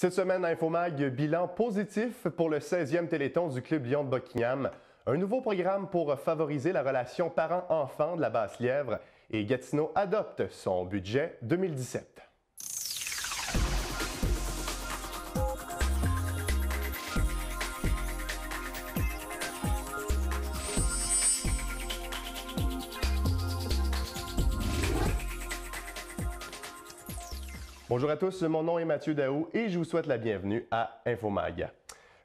Cette semaine, Infomag, bilan positif pour le 16e Téléthon du Club Lyon de Buckingham. Un nouveau programme pour favoriser la relation parents-enfants de la Basse-Lièvre et Gatineau adopte son budget 2017. Bonjour à tous, mon nom est Mathieu Daou et je vous souhaite la bienvenue à Infomag.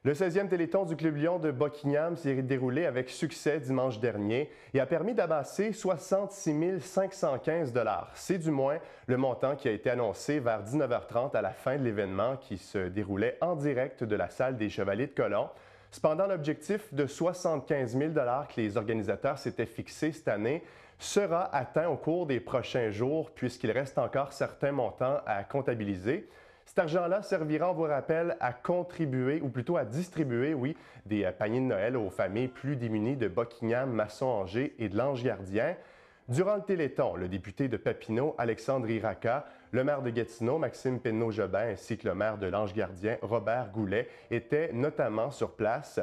Le 16e Téléthon du Club Lyon de Buckingham s'est déroulé avec succès dimanche dernier et a permis d'abasser 66 515 dollars. C'est du moins le montant qui a été annoncé vers 19h30 à la fin de l'événement qui se déroulait en direct de la salle des Chevaliers de Colomb Cependant, l'objectif de 75 000 que les organisateurs s'étaient fixés cette année sera atteint au cours des prochains jours puisqu'il reste encore certains montants à comptabiliser. Cet argent-là servira, on vous rappelle, à contribuer, ou plutôt à distribuer, oui, des euh, paniers de Noël aux familles plus démunies de Buckingham, Masson-Angers et de l'Ange-Gardien. Durant le Téléthon, le député de Papineau, Alexandre Iraca, le maire de Gatineau, Maxime Penneau-Jobin, ainsi que le maire de L'Ange-Gardien, Robert Goulet, étaient notamment sur place.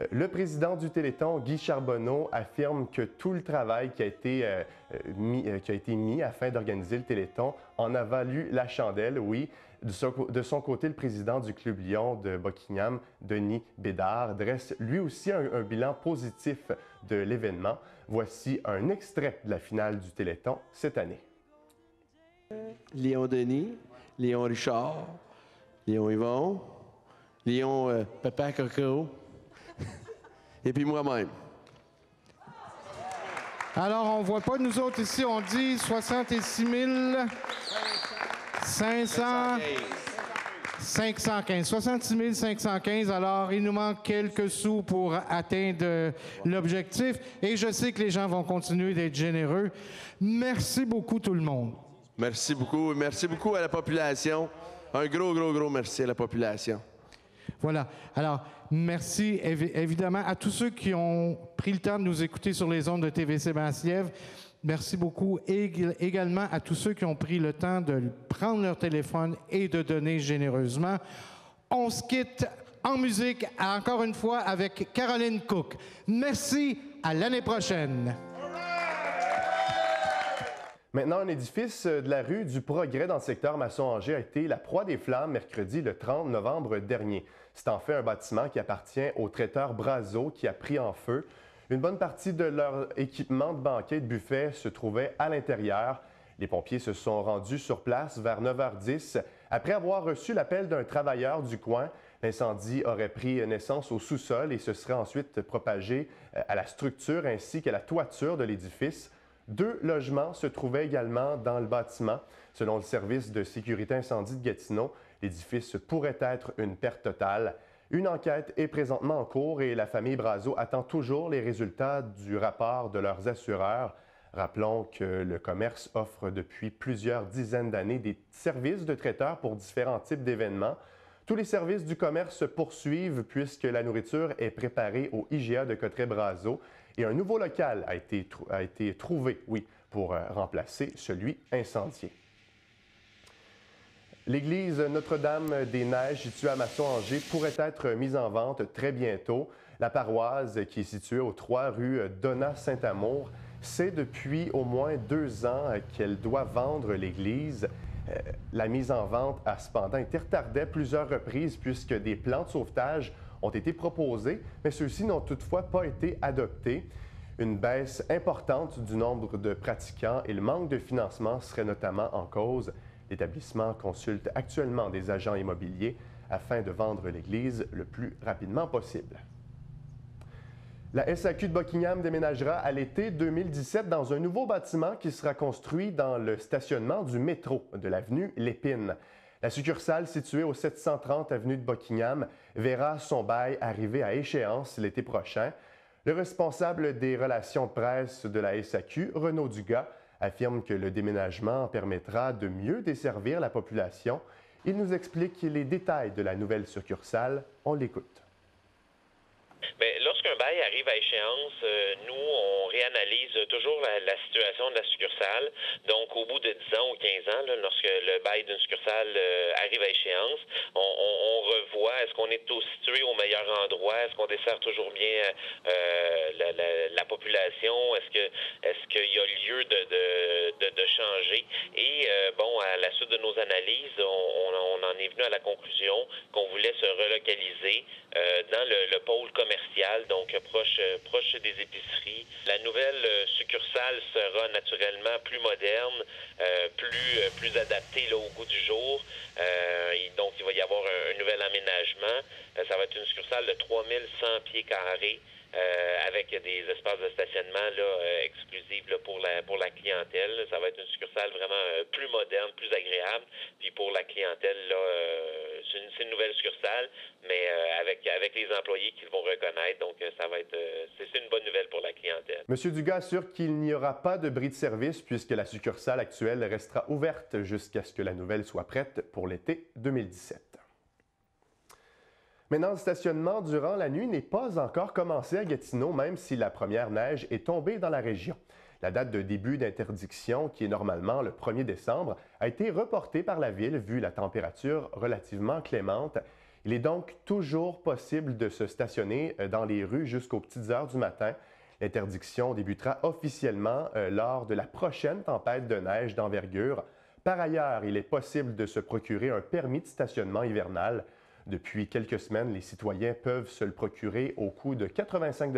Euh, le président du Téléthon, Guy Charbonneau, affirme que tout le travail qui euh, euh, qui a été mis afin d'organiser le Téléthon en a valu la chandelle, oui. De son côté, le président du Club Lyon de Buckingham, Denis Bédard, dresse lui aussi un, bilan positif de l'événement. Voici un extrait de la finale du Téléthon cette année. Léon Denis, Léon Richard, Léon Yvon, Léon euh, Papa Coco, et puis moi-même. Alors, on voit pas nous autres ici, on dit 66 000. 500. 515. 66 515. Alors, il nous manque quelques sous pour atteindre l'objectif. Et je sais que les gens vont continuer d'être généreux. Merci beaucoup, tout le monde. Merci beaucoup. Merci beaucoup à la population. Un gros, gros, gros merci à la population. Voilà. Alors, merci évidemment à tous ceux qui ont pris le temps de nous écouter sur les ondes de TVC Massiève. Merci beaucoup. également à tous ceux qui ont pris le temps de prendre leur téléphone et de donner généreusement. On se quitte en musique, encore une fois, avec Caroline Cook. Merci, à l'année prochaine. Maintenant, un édifice euh, de la rue du Progrès dans le secteur Masson-Angers a été la proie des flammes mercredi le 30 novembre dernier. C'est en fait un bâtiment qui appartient au traiteur Brazo qui a pris en feu. Une bonne partie de leur équipement de banquet et de buffet se trouvait à l'intérieur. Les pompiers se sont rendus sur place vers 9h10 après avoir reçu l'appel d'un travailleur du coin. L'incendie aurait pris naissance au sous-sol et se serait ensuite propagé euh, à la structure ainsi qu'à la toiture de l'édifice. Deux logements se trouvaient également dans le bâtiment. Selon le service de sécurité incendie de Gatineau, l'édifice pourrait être une perte totale. Une enquête est présentement en cours et la famille Brazo attend toujours les résultats du rapport de leurs assureurs. Rappelons que le commerce offre depuis plusieurs dizaines d'années des services de traiteur pour différents types d'événements. Tous les services du commerce se poursuivent puisque la nourriture est préparée au IGA de Cotteret-Brazo et un nouveau local a été, a été trouvé, oui, pour euh, remplacer celui incendié. L'église Notre-Dame-des-Neiges, située à Masson-Angers, pourrait être mise en vente très bientôt. La paroisse, qui est située aux 3 rues Donna-Saint-Amour, sait depuis au moins deux ans qu'elle doit vendre l'église. Euh, la mise en vente a cependant été retardée plusieurs reprises puisque des plans de sauvetage ont été proposés, mais ceux-ci n'ont toutefois pas été adoptés. Une baisse importante du nombre de pratiquants et le manque de financement seraient notamment en cause. L'établissement consulte actuellement des agents immobiliers afin de vendre l'église le plus rapidement possible. La SAQ de Buckingham déménagera à l'été 2017 dans un nouveau bâtiment qui sera construit dans le stationnement du métro de l'avenue Lépine. La succursale située au 730 avenue de Buckingham verra son bail arriver à échéance l'été prochain. Le responsable des relations de presse de la SAQ, Renaud Dugas, affirme que le déménagement permettra de mieux desservir la population. Il nous explique les détails de la nouvelle succursale. On l'écoute lorsqu'un bail arrive à échéance, euh, nous, on réanalyse toujours la, situation de la succursale. Donc, au bout de 10 ans ou 15 ans, lorsque le bail d'une succursale euh, arrive à échéance, on, revoit est-ce qu'on est situé au meilleur endroit, est-ce qu'on dessert toujours bien euh, la, population, est-ce que est-ce qu'il y a lieu de, changer. Et bon, à la suite de nos analyses, on, on en est venu à la conclusion qu'on se relocaliser euh, dans le, pôle commercial, donc proche, euh, proche des épiceries. La nouvelle euh, succursale sera naturellement plus moderne, plus, plus adaptée au goût du jour. donc, il va y avoir un nouvel aménagement. ça va être une succursale de 3100 pieds carrés. Euh, avec des espaces de stationnement là, euh, exclusifs pour, la, pour la clientèle. Ça va être une succursale vraiment euh, plus moderne, plus agréable. Puis pour la clientèle, là, c'est, une, nouvelle succursale, mais avec, avec les employés qu'ils vont reconnaître. Donc, ça va être c'est, une bonne nouvelle pour la clientèle. Monsieur Dugas assure qu'il n'y aura pas de bris de service puisque la succursale actuelle restera ouverte jusqu'à ce que la nouvelle soit prête pour l'été 2017. Maintenant, le stationnement durant la nuit n'est pas encore commencé à Gatineau, même si la première neige est tombée dans la région. La date de début d'interdiction, qui est normalement le 1er décembre, a été reportée par la ville vu la température relativement clémente. Il est donc toujours possible de se stationner euh, dans les rues jusqu'aux petites heures du matin. L'interdiction débutera officiellement euh, lors de la prochaine tempête de neige d'envergure. Par ailleurs, il est possible de se procurer un permis de stationnement hivernal depuis quelques semaines, les citoyens peuvent se le procurer au coût de 85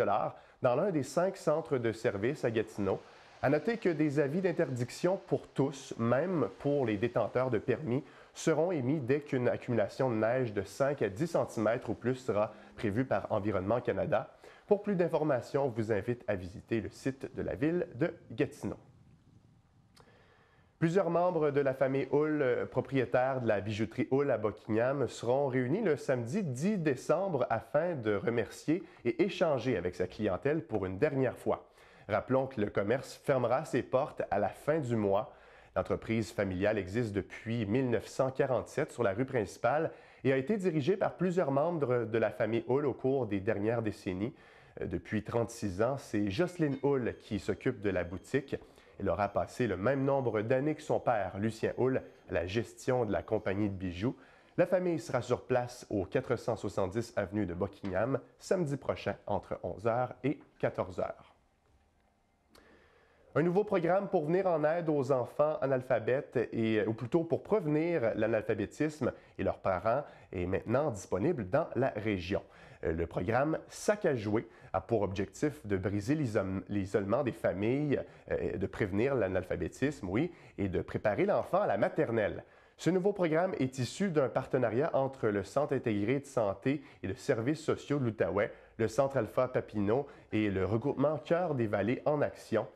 dans l'un des cinq centres de service à Gatineau. À noter que des avis d'interdiction pour tous, même pour les détenteurs de permis, seront émis dès qu'une accumulation de neige de 5 à 10 cm ou plus sera prévue par Environnement Canada. Pour plus d'informations, vous invite à visiter le site de la ville de Gatineau. Plusieurs membres de la famille Hull, euh, propriétaires de la bijouterie Hull à Buckingham, seront réunis le samedi 10 décembre afin de remercier et échanger avec sa clientèle pour une dernière fois. Rappelons que le commerce fermera ses portes à la fin du mois. L'entreprise familiale existe depuis 1947 sur la rue principale et a été dirigée par plusieurs membres de la famille Hull au cours des dernières décennies. Euh, depuis 36 ans, c'est Jocelyn Hull qui s'occupe de la boutique. Il aura passé le même nombre d'années que son père, Lucien Hull, à la gestion de la compagnie de bijoux. La famille sera sur place au 470 avenue de Buckingham samedi prochain entre 11h et 14h. Un nouveau programme pour venir en aide aux enfants analphabètes et, ou plutôt pour prévenir l'analphabétisme et leurs parents est maintenant disponible dans la région. Euh, le programme Sac à jouer a pour objectif de briser l'isolement des familles, euh, de prévenir l'analphabétisme, oui, et de préparer l'enfant à la maternelle. Ce nouveau programme est issu d'un partenariat entre le Centre intégré de santé et de services sociaux de l'Outaouais, le Centre Alpha Papineau et le regroupement Cœur des Vallées en Action.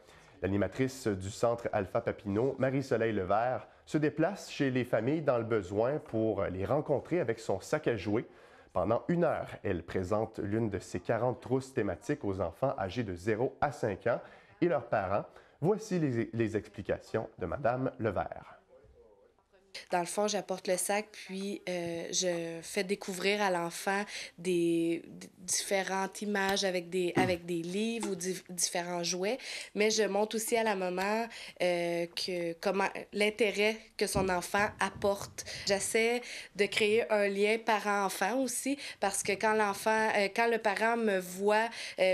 L'animatrice du Centre Alpha Papineau, Marie-Soleil Levert, se déplace chez les familles dans le besoin pour les rencontrer avec son sac à jouer, pendant une heure, elle présente l'une de ses 40 trousses thématiques aux enfants âgés de 0 à 5 ans et leurs parents. Voici les, explications de Madame Levert. Dans le fond, j'apporte le sac, puis euh, je fais découvrir à l'enfant des, différentes images avec des, avec des livres ou différents jouets, mais je montre aussi à la maman euh, que, comment l'intérêt que son enfant apporte. J'essaie de créer un lien parent-enfant aussi, parce que quand l'enfant, euh, quand le parent me voit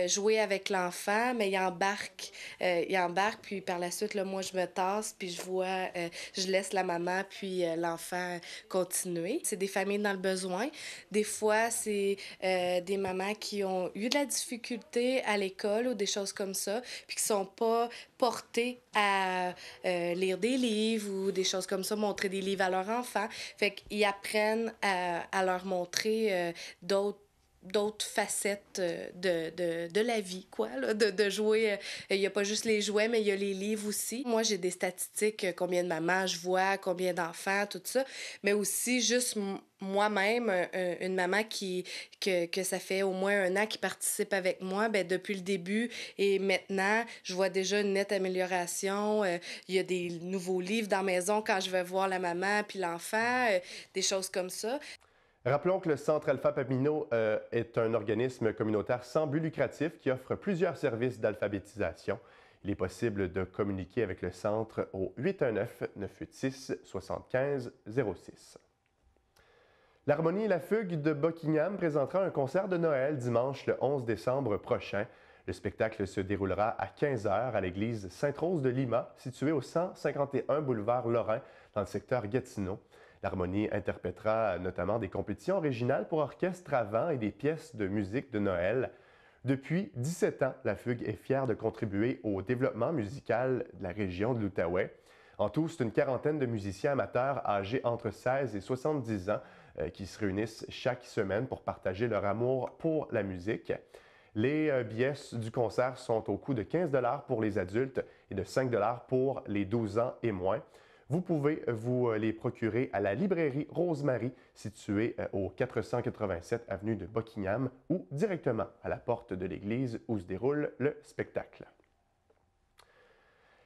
jouer avec l'enfant, mais il embarque, il embarque, puis par la suite, là, moi, je me tasse, puis je vois, je laisse la maman, puis euh, l'enfant continuer. C'est des familles dans le besoin. Des fois, c'est euh, des mamans qui ont eu de la difficulté à l'école ou des choses comme ça, puis qui sont pas portées à euh, lire des livres ou des choses comme ça, montrer des livres à leurs enfants. Fait qu'ils apprennent à leur montrer d'autres d'autres facettes euh, de, la vie, quoi, là, de, jouer. Euh, il n'y a pas juste les jouets, mais il y a les livres aussi. Moi, j'ai des statistiques, euh, combien de mamans je vois, combien d'enfants, tout ça, mais aussi juste moi-même, une maman qui que, ça fait au moins un an qui participe avec moi, ben depuis le début et maintenant, je vois déjà une nette amélioration. Il y a des nouveaux livres dans la maison quand je vais voir la maman puis l'enfant, des choses comme ça. Rappelons que le Centre Alpha Papino euh, est un organisme communautaire sans but lucratif qui offre plusieurs services d'alphabétisation. Il est possible de communiquer avec le centre au 819-986-7506. L'Harmonie et la Fugue de Buckingham présentera un concert de Noël dimanche le 11 décembre prochain. Le spectacle se déroulera à 15h à l'église Sainte-Rose de Lima, située au 151 boulevard Lorrain, dans le secteur Gatineau. L'harmonie interprétera notamment des compétitions originales pour orchestre à vent et des pièces de musique de Noël. Depuis 17 ans, la fugue est fière de contribuer au développement musical de la région de l'Outaouais. En tout, c'est une quarantaine de musiciens amateurs âgés entre 16 et 70 ans euh, qui se réunissent chaque semaine pour partager leur amour pour la musique. Les euh, billets du concert sont au coût de 15 pour les adultes et de 5 pour les 12 ans et moins. Vous pouvez euh, vous euh, les procurer à la librairie Rosemary située euh, au 487 avenue de Buckingham ou directement à la porte de l'église où se déroule le spectacle.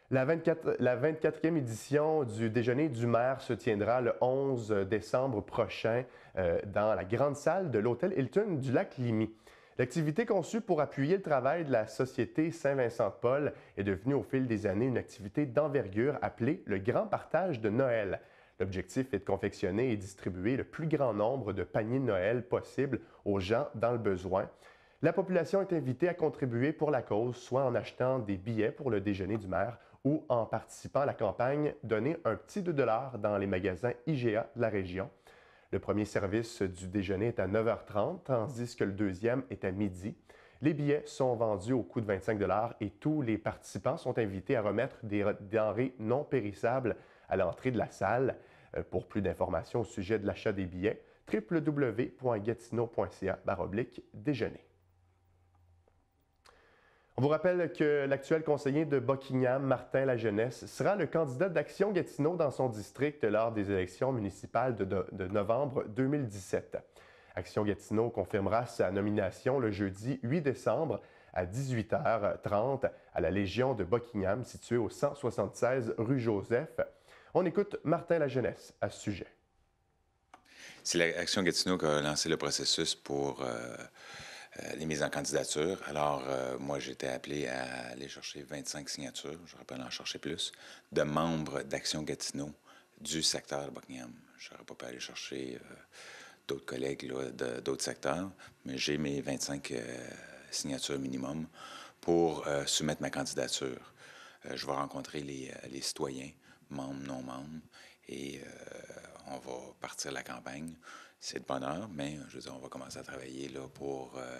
La, 24, e édition du Déjeuner du maire se tiendra le 11 décembre prochain dans la grande salle de l'hôtel Hilton du lac Limy. L'activité conçue pour appuyer le travail de la Société Saint-Vincent-de-Paul est devenue au fil des années une activité d'envergure appelée le Grand Partage de Noël. L'objectif est de confectionner et distribuer le plus grand nombre de paniers de Noël possible aux gens dans le besoin. La population est invitée à contribuer pour la cause, soit en achetant des billets pour le déjeuner du maire ou en participant à la campagne Donner un petit 2 dans les magasins IGA de la région. Le premier service du déjeuner est à 9h30, tandis que le deuxième est à midi. Les billets sont vendus au coût de 25 et tous les participants sont invités à remettre des denrées non périssables à l'entrée de la salle. Euh, pour plus d'informations au sujet de l'achat des billets, www.gatineau.ca déjeuner. On vous rappelle que l'actuel conseiller de Buckingham, Martin Lajeunesse, sera le candidat d'Action Gatineau dans son district lors des élections municipales de, novembre 2017. Action Gatineau confirmera sa nomination le jeudi 8 décembre à 18h30 à la Légion de Buckingham située au 176 rue Joseph. On écoute Martin Lajeunesse à ce sujet. C'est l'Action Gatineau qui a lancé le processus pour... Euh, euh, les mises en candidature. Alors, euh, moi, j'étais appelé à aller chercher 25 signatures, je rappelle en chercher plus, de membres d'Action Gatineau du secteur Buckingham. Je n'aurais pas pu aller chercher euh, d'autres collègues d'autres secteurs, mais j'ai mes 25 signatures minimum pour soumettre ma candidature. je vais rencontrer les, citoyens, membres, non membres, et on va partir la campagne c'est de bonheur, mais je veux dire, on va commencer à travailler là, pour euh,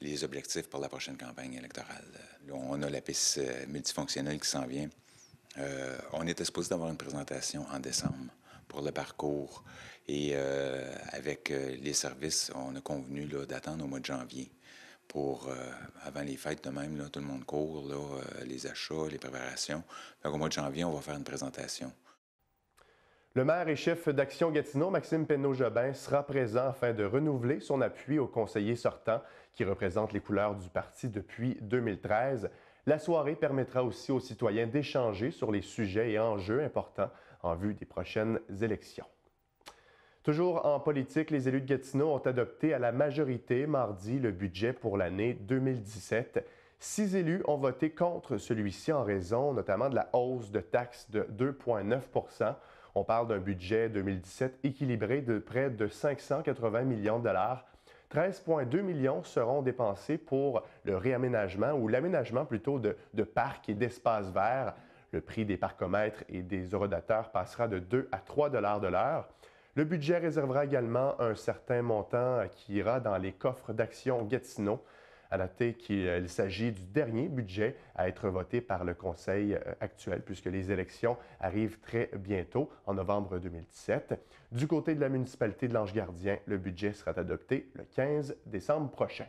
les objectifs pour la prochaine campagne électorale. on a la piste euh, multifonctionnelle qui s'en vient. Euh, on était supposé d'avoir une présentation en décembre pour le parcours et avec les services, on a convenu d'attendre au mois de janvier pour, avant les fêtes de même, tout le monde court, les achats, les préparations. Donc, au mois de janvier, on va faire une présentation. Le maire et chef d'Action Gatineau, Maxime penno jobin sera présent afin de renouveler son appui au conseiller sortant, qui représente les couleurs du parti depuis 2013. La soirée permettra aussi aux citoyens d'échanger sur les sujets et enjeux importants en vue des prochaines élections. Toujours en politique, les élus de Gatineau ont adopté à la majorité mardi le budget pour l'année 2017. Six élus ont voté contre celui-ci en raison notamment de la hausse de taxes de 2,9 on parle d'un budget 2017 équilibré de près de 580 millions de dollars. 13,2 millions seront dépensés pour le réaménagement ou l'aménagement plutôt de, parcs et d'espaces verts. Le prix des parcomètres et des horodateurs passera de 2 à 3 dollars de l'heure. Le budget réservera également un certain montant qui ira dans les coffres d'action Gatineau. À noter qu'il euh, s'agit du dernier budget à être voté par le Conseil euh, actuel, puisque les élections arrivent très bientôt, en novembre 2017. Du côté de la municipalité de l'Ange-Gardien, le budget sera adopté le 15 décembre prochain.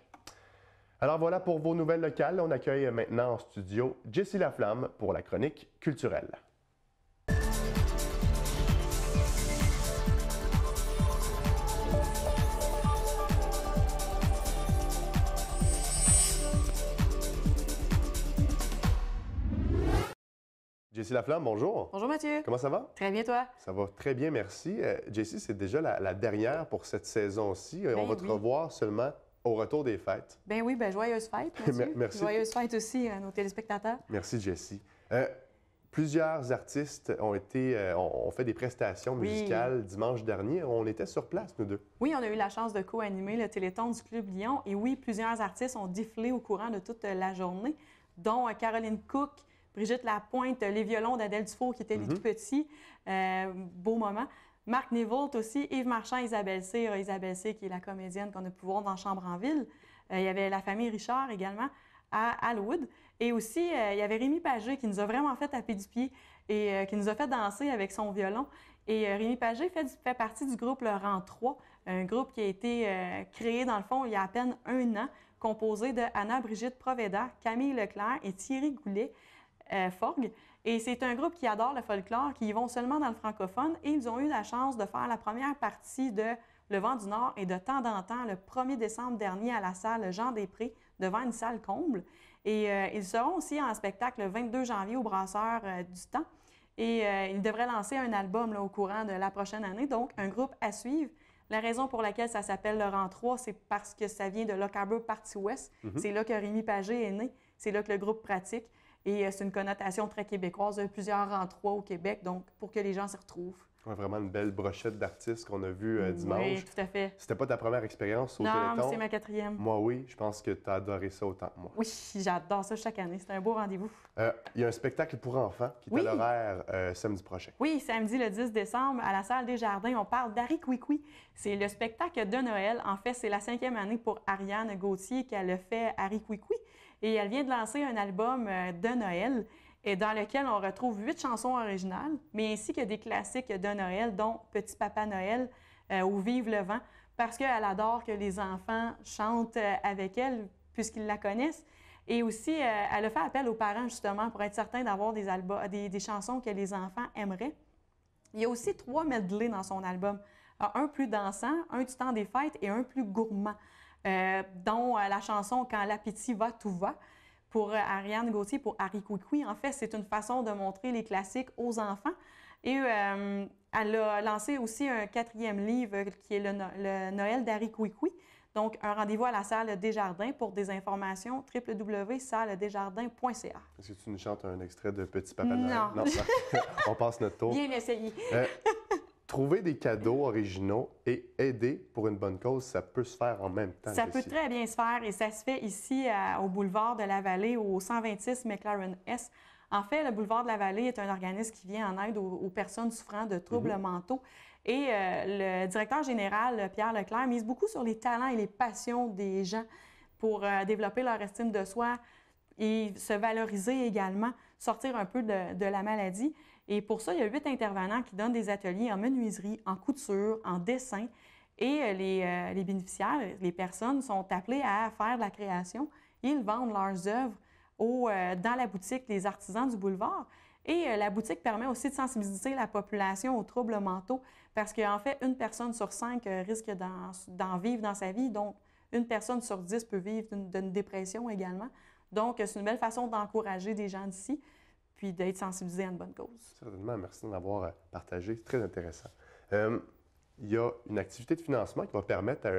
Alors voilà pour vos nouvelles locales. On accueille maintenant en studio Jessie Laflamme pour la chronique culturelle. la Laflamme, bonjour. Bonjour Mathieu. Comment ça va? Très bien, toi? Ça va très bien, merci. Euh, Jessie, c'est déjà la, dernière pour cette saison-ci. Euh, on ben va te revoir seulement au retour des fêtes. Ben oui, ben joyeuses fêtes, merci. Joyeuses Fêtes aussi à nos téléspectateurs. Merci, Jessie. Euh, plusieurs artistes ont été, ont fait des prestations musicales dimanche dernier. On était sur place, nous deux. Oui, on a eu la chance de co-animer le Téléthon du Club Lyon. Et oui, plusieurs artistes ont difflé au courant de toute la journée, dont Caroline Cook, Brigitte Lapointe, les violons d'Adèle Dufour qui étaient les mhm. tout petits. Euh, beau moment. Marc Nivolt aussi, Yves Marchand, Isabelle Cyr, euh, Isabelle Cyr qui est la comédienne qu'on a pu voir dans Chambre en ville. Euh, il y avait la famille Richard également à Hallwood. Et aussi, il y avait Rémi Pagé qui nous a vraiment fait taper du pied et qui nous a fait danser avec son violon. Et Rémi Pagé fait, partie du groupe Laurent 3, un groupe qui a été créé, dans le fond, il y a à peine un an, composé de Anna-Brigitte Proveda, Camille Leclerc et Thierry Goulet. Euh, et c'est un groupe qui adore le folklore, qui y vont seulement dans le francophone. Et ils ont eu la chance de faire la première partie de Le Vent du Nord et de temps en temps, le 1er décembre dernier, à la salle Jean Després, devant une salle comble. Et euh, ils seront aussi en spectacle le 22 janvier au Brasseur euh, du Temps. Et ils devraient lancer un album au courant de la prochaine année, donc un groupe à suivre. La raison pour laquelle ça s'appelle Laurent 3, c'est parce que ça vient de Lochaber Partie Ouest. Mm-hmm. C'est là que Rémi Pagé est né. C'est là que le groupe pratique. Et euh, c'est une connotation très québécoise, euh, plusieurs en au Québec, donc pour que les gens s'y retrouvent. Ouais, vraiment une belle brochette d'artistes qu'on a vu euh, dimanche. Oui, tout à fait. C'était pas ta première expérience au non, Téléthon? Non, c'est ma quatrième. Moi, oui. Je pense que tu as adoré ça autant que moi. Oui, j'adore ça chaque année. C'est un beau rendez-vous. Il y a un spectacle pour enfants qui est à l'horaire samedi prochain. Oui, samedi le 10 décembre à la Salle des Jardins. On parle d'Harry Kouikoui. C'est le spectacle de Noël. En fait, c'est la cinquième année pour Ariane Gauthier qu'elle a fait Harry et elle vient de lancer un album euh, de Noël et dans lequel on retrouve huit chansons originales, mais ainsi que des classiques de Noël, dont Petit Papa Noël euh, ou Vive le vent, parce qu'elle adore que les enfants chantent euh, avec elle, puisqu'ils la connaissent. Et aussi, elle a fait appel aux parents, justement, pour être certain d'avoir des, des, chansons que les enfants aimeraient. Il y a aussi trois medley dans son album. Un plus dansant, un du temps des fêtes et un plus gourmand. Euh, dont euh, la chanson Quand l'appétit va, tout va pour euh, Ariane Gauthier, pour Harry Kouikoui. En fait, c'est une façon de montrer les classiques aux enfants. Et elle a lancé aussi un quatrième livre qui est le, Noël d'Harry Kouikoui. Donc, un rendez-vous à la salle des Jardins pour des informations www.salledesjardins.ca. Est-ce que tu nous chantes un extrait de Petit Papa Noël? Non. non On passe notre tour. Bien essayé. Trouver des cadeaux originaux et aider pour une bonne cause, ça peut se faire en même temps. Ça peut très bien se faire et ça se fait ici euh, au boulevard de la Vallée, au 126 McLaren S. En fait, le boulevard de la Vallée est un organisme qui vient en aide aux, personnes souffrant de troubles mhm. mentaux. Et euh, le directeur général, euh, Pierre Leclerc, mise beaucoup sur les talents et les passions des gens pour développer leur estime de soi et se valoriser également, sortir un peu de la maladie. Et pour ça, il y a huit intervenants qui donnent des ateliers en menuiserie, en couture, en dessin. Et euh, euh, les, bénéficiaires, les personnes sont appelées à faire de la création. Ils vendent leurs œuvres euh, dans la boutique des artisans du boulevard. Et la boutique permet aussi de sensibiliser la population aux troubles mentaux parce qu'en fait, une personne sur cinq risque d'en vivre dans sa vie. Donc, une personne sur dix peut vivre d'une dépression également. Donc, c'est une belle façon d'encourager des gens d'ici puis d'être sensibilisé à une bonne cause. Certainement, merci d'avoir euh, partagé, c'est très intéressant. Euh, il y a une activité de financement qui va permettre à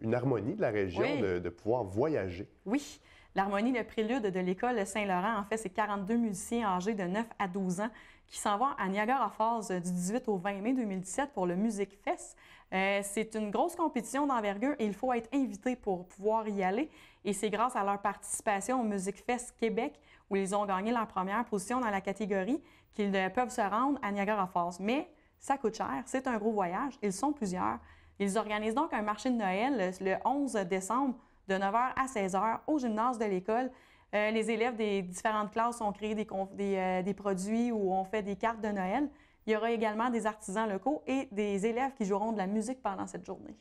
une harmonie de la région de, pouvoir voyager. Oui. L'harmonie, le prélude de l'école Saint-Laurent, en fait, c'est 42 musiciens âgés de 9 à 12 ans qui s'en vont à Niagara Falls euh, du 18 au 20 mai 2017 pour le Music Fest. c'est une grosse compétition d'envergure et il faut être invité pour pouvoir y aller. Et c'est grâce à leur participation au Music Fest Québec où ils ont gagné leur première position dans la catégorie, qu'ils peuvent se rendre à Niagara Falls. Mais ça coûte cher, c'est un gros voyage, ils sont plusieurs. Ils organisent donc un marché de Noël le 11 décembre de 9h à 16h au gymnase de l'école. Euh, les élèves des différentes classes ont créé des, euh, des produits ou ont fait des cartes de Noël. Il y aura également des artisans locaux et des élèves qui joueront de la musique pendant cette journée.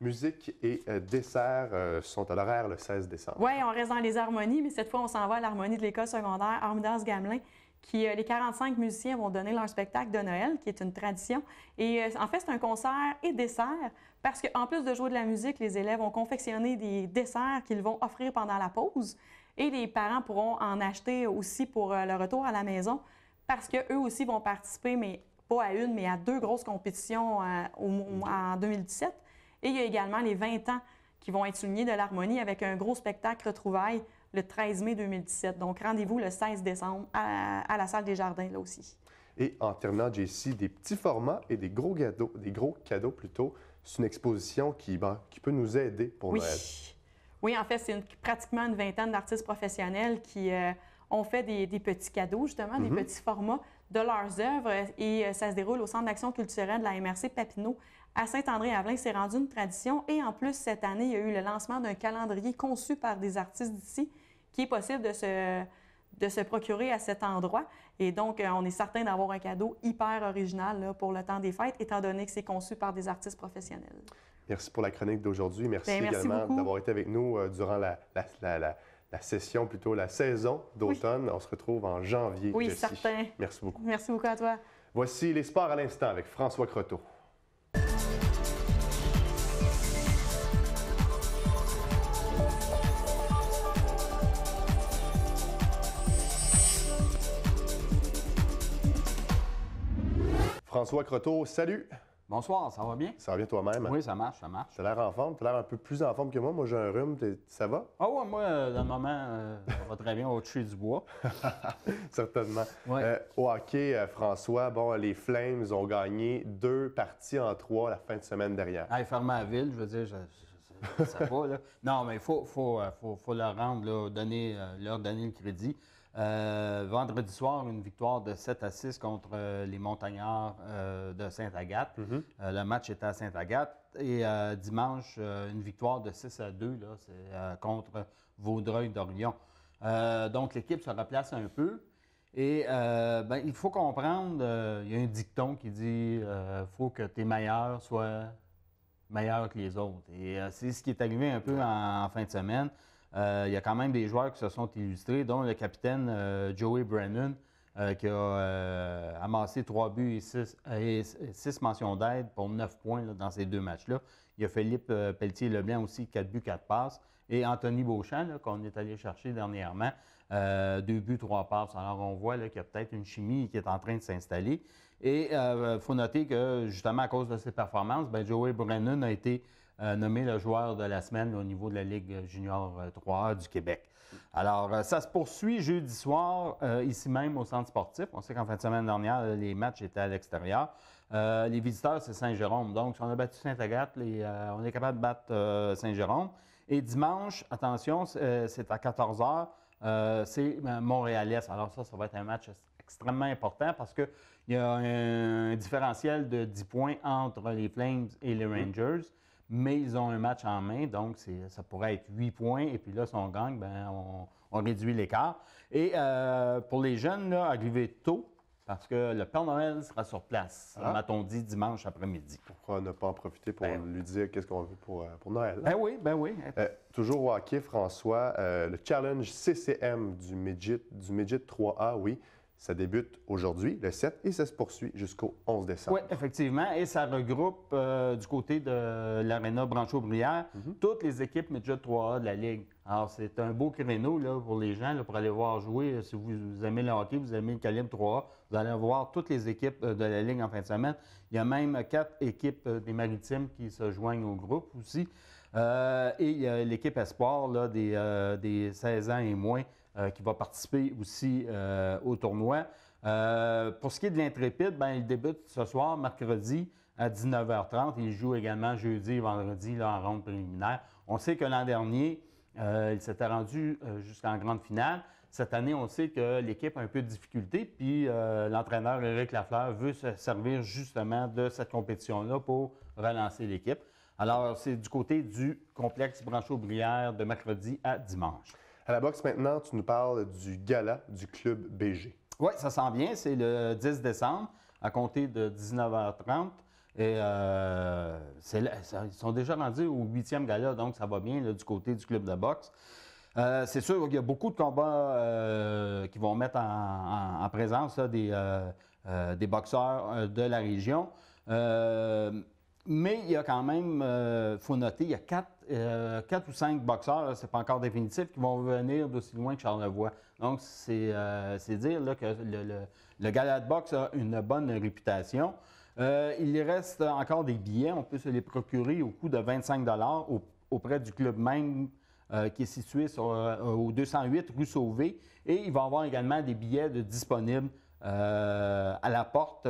Musique et euh, dessert euh, sont à l'horaire le 16 décembre. Oui, on reste dans les harmonies, mais cette fois, on s'en va à l'harmonie de l'école secondaire Armidas-Gamelin qui, euh, les 45 musiciens vont donner leur spectacle de Noël, qui est une tradition. Et en fait, c'est un concert et dessert, parce qu'en plus de jouer de la musique, les élèves vont confectionner des desserts qu'ils vont offrir pendant la pause. Et les parents pourront en acheter aussi pour le retour à la maison, parce qu'eux aussi vont participer, mais pas à une, mais à deux grosses compétitions en 2017. Et il y a également les 20 ans qui vont être soulignés de l'harmonie avec un gros spectacle retrouvaille le 13 mai 2017. Donc, rendez-vous le 16 décembre à, la salle des jardins, là aussi. Et en terminant, Jessie, des petits formats et des gros cadeaux, des gros cadeaux plutôt. C'est une exposition ben, qui, peut nous aider pour oui. Noël. Oui, en fait, c'est pratiquement une vingtaine d'artistes professionnels qui euh, ont fait des, petits cadeaux, justement, des mhm. petits formats de leurs œuvres et euh, ça se déroule au Centre d'action culturelle de la MRC Papineau à Saint-André-Avelin. C'est rendu une tradition et en plus, cette année, il y a eu le lancement d'un calendrier conçu par des artistes d'ici qui est possible de se, de se procurer à cet endroit. Et donc, euh, on est certain d'avoir un cadeau hyper original pour le temps des fêtes, étant donné que c'est conçu par des artistes professionnels. Merci pour la chronique d'aujourd'hui. Merci, ben, également d'avoir été avec nous euh, durant la, la la session, plutôt la saison d'automne. On se retrouve en janvier. Oui, certain. Merci beaucoup. Merci beaucoup à toi. Voici les sports à l'instant avec François Croteau. François Croteau, salut! Bonsoir, ça va bien? Ça va bien toi-même? Oui, ça marche, ça marche. T'as l'air en forme, t'as l'air un peu plus en forme que moi. Moi, j'ai un rhume, ça va? Ah ouais, moi, euh, dans le moment, euh, ça va très bien au dessus du bois. Certainement. Ouais. Euh, au hockey, François, bon, les Flames ont gagné deux parties en trois la fin de semaine derrière. Ah, à ville, je veux dire, ça va, là. Non, mais il faut, faut, faut, leur rendre, donner, leur donner le crédit. Euh, vendredi soir, une victoire de 7 à 6 contre euh, les Montagnards euh, de Sainte-Agathe. Mm-hmm. le match était à Sainte-Agathe. Et dimanche, une victoire de 6 à 2 contre Vaudreuil d'Orléans. donc, l'équipe se replace un peu. Et ben, il faut comprendre, il y a un dicton qui dit il faut que tes meilleurs soient meilleurs que les autres. Et c'est ce qui est arrivé un peu en fin de semaine. Euh, il y a quand même des joueurs qui se sont illustrés, dont le capitaine euh, Joey Brennan, euh, qui a amassé trois buts et six, mentions d'aide pour neuf points dans ces deux matchs-là. Il y a Philippe Pelletier-Leblanc aussi, quatre buts, quatre passes. Et Anthony Beauchamp, qu'on est allé chercher dernièrement, deux buts, trois passes. Alors, on voit qu'il y a peut-être une chimie qui est en train de s'installer. Et il faut noter que, justement, à cause de ses performances, ben, Joey Brennan a été euh, nommé le joueur de la semaine au niveau de la Ligue junior 3 euh, du Québec. Alors, euh, ça se poursuit jeudi soir, ici même au centre sportif. On sait qu'en fin de semaine dernière, les matchs étaient à l'extérieur. les visiteurs, c'est Saint-Jérôme. Donc, si on a battu saint agathe on est capable de battre Saint-Jérôme. Et dimanche, attention, c'est à 14h. c'est Montréal-Est. Alors ça, ça va être un match extrêmement important parce qu'il y a un différentiel de 10 points entre les Flames et les Rangers mais ils ont un match en main, donc ça pourrait être 8 points. Et puis là, si on gagne, ben, on, réduit l'écart. Et euh, pour les jeunes, là, arrivez tôt, parce que le Père Noël sera sur place, ah. m'a-t-on dit, dimanche après-midi. Pourquoi ne pas en profiter pour ben, lui dire qu'est-ce qu'on veut pour, euh, Noël? Ben oui, ben oui. Euh, toujours au hockey, François, le challenge CCM du midget, du midget 3A, oui. Ça débute aujourd'hui, le 7, et ça se poursuit jusqu'au 11 décembre. Oui, effectivement. Et ça regroupe euh, du côté de l'Arena brancho brière mhm. toutes les équipes Midget 3A de la Ligue. Alors, c'est un beau créneau là, pour les gens pour aller voir jouer. Si vous, aimez le hockey, vous aimez le calibre 3A, vous allez voir toutes les équipes euh, de la Ligue en fin de semaine. Il y a même quatre équipes euh, des Maritimes qui se joignent au groupe aussi. et il y a l'équipe Espoir là, des, des 16 ans et moins euh, qui va participer aussi euh, au tournoi. Euh, pour ce qui est de l'Intrépide, ben, il débute ce soir, mercredi, à 19h30. Il joue également jeudi et vendredi là, en ronde préliminaire. On sait que l'an dernier, il s'était rendu jusqu'en grande finale. Cette année, on sait que l'équipe a un peu de difficultés. puis l'entraîneur Eric Lafleur veut se servir justement de cette compétition-là pour relancer l'équipe. Alors, c'est du côté du complexe branche brière de mercredi à dimanche. À la boxe, maintenant, tu nous parles du gala du Club BG. Oui, ça s'en vient. C'est le 10 décembre, à compter de 19h30. Et euh, ils sont déjà rendus au huitième gala, donc ça va bien du côté du club de boxe. Euh, c'est sûr qu'il y a beaucoup de combats euh, qui vont mettre en, présence des boxeurs de la région. Mais il y a quand même, il euh, faut noter, il y a quatre, euh, ou cinq boxeurs, ce n'est pas encore définitif, qui vont venir d'aussi loin que Charlevoix. Donc, c'est euh, dire que le, le, Galat Box a une bonne réputation. il reste encore des billets. On peut se les procurer au coût de 25 auprès du club même qui est situé au 208 rue Sauvé. Et il va y avoir également des billets disponibles à la porte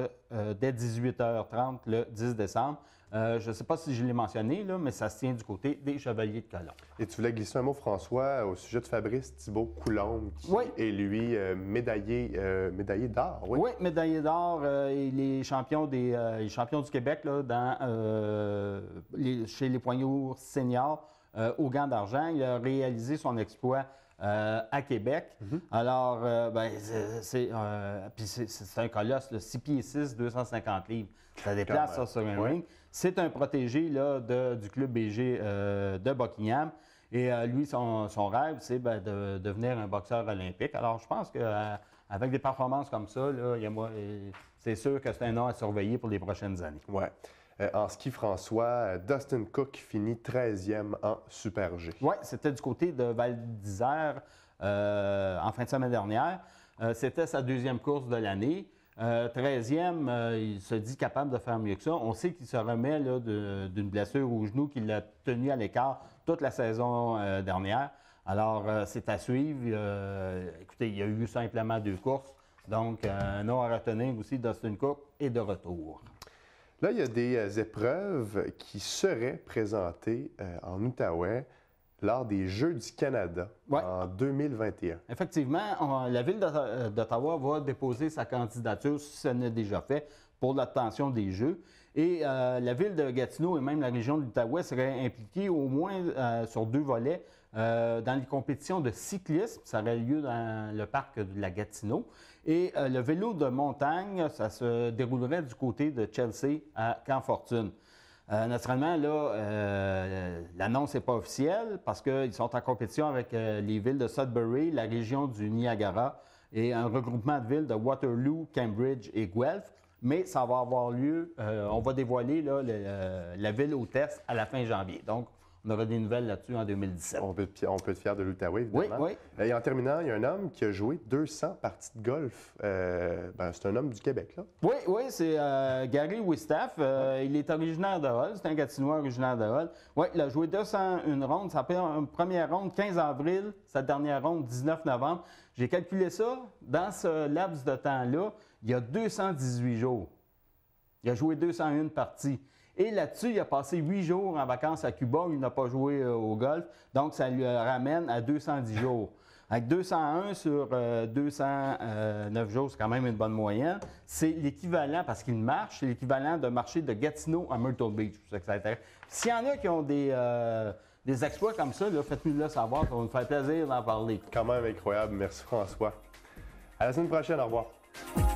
dès 18h30 le 10 décembre. Euh, je ne sais pas si je l'ai mentionné, mais ça se tient du côté des Chevaliers de Colomb. Et tu voulais glisser un mot, François, au sujet de Fabrice Thibault Coulombe, qui est lui euh, médaillé, euh, médaillé d'or. Oui. médaillé d'or. il est champion, des, champions du Québec là, dans, chez les poignots seniors au gant d'argent. Il a réalisé son exploit à Québec. Mhm. Alors, ben, c'est un colosse, le 6 pieds 6, 250 livres. Ça déplace ça sur un ring. C'est un protégé du club BG euh, de Buckingham. Et euh, lui, son, rêve, c'est ben, de, devenir un boxeur olympique. Alors, je pense qu'avec euh, des performances comme ça, c'est sûr que c'est un nom à surveiller pour les prochaines années. Oui. en ski, François, Dustin Cook finit 13e en Super G. Oui, c'était du côté de Val d'Isère en fin de semaine dernière. c'était sa deuxième course de l'année. Euh, 13e, euh, il se dit capable de faire mieux que ça. On sait qu'il se remet d'une blessure au genou qu'il a tenu à l'écart toute la saison euh, dernière. Alors, euh, c'est à suivre. écoutez, il y a eu simplement deux courses. Donc, un nom à retenir aussi d'Austin Cook et de retour. Là, il y a des épreuves qui seraient présentées en Outaouais lors des Jeux du Canada en 2021. Effectivement, la Ville euh, d'Ottawa va déposer sa candidature, si ce n'est déjà fait, pour l'attention des Jeux. Et euh, la Ville de Gatineau et même la région de l'Outaouais seraient impliquées au moins euh, sur deux volets dans les compétitions de cyclisme. Ça aurait lieu dans le parc de la Gatineau. Et le vélo de montagne, ça se déroulerait du côté de Chelsea à Camp Fortune. Euh, naturellement, là, euh, l'annonce n'est pas officielle parce qu'ils sont en compétition avec euh, les villes de Sudbury, la région du Niagara et un regroupement de villes de Waterloo, Cambridge et Guelph. Mais ça va avoir lieu, on va dévoiler la ville au test à la fin janvier. Donc, on aura des nouvelles là-dessus en 2017. On peut, être fier de l'Outaouais, évidemment. Oui, Et en terminant, il y a un homme qui a joué 200 parties de golf. Euh, ben, c'est un homme du Québec, là. Oui, oui, c'est euh, Gary Wistaff. Euh, il est originaire de Hull. C'est un Gatinois originaire de Hull. Oui, il a joué 201 rondes. une première ronde, 15 avril. Sa dernière ronde, 19 novembre. J'ai calculé ça. Dans ce laps de temps-là, il y a 218 jours. Il a joué 201 parties. Et là-dessus, il a passé huit jours en vacances à Cuba où il n'a pas joué euh, au golf. Donc, ça lui euh, ramène à 210 jours. Avec 201 sur 209 euh, jours, c'est quand même une bonne moyenne. C'est l'équivalent, parce qu'il marche, c'est l'équivalent de marcher de Gatineau à Myrtle Beach. Ça, S'il y en a qui ont des, des exploits comme ça, faites-nous le savoir, ça va nous faire plaisir d'en parler. Quand même incroyable. Merci François. À la semaine prochaine, au revoir.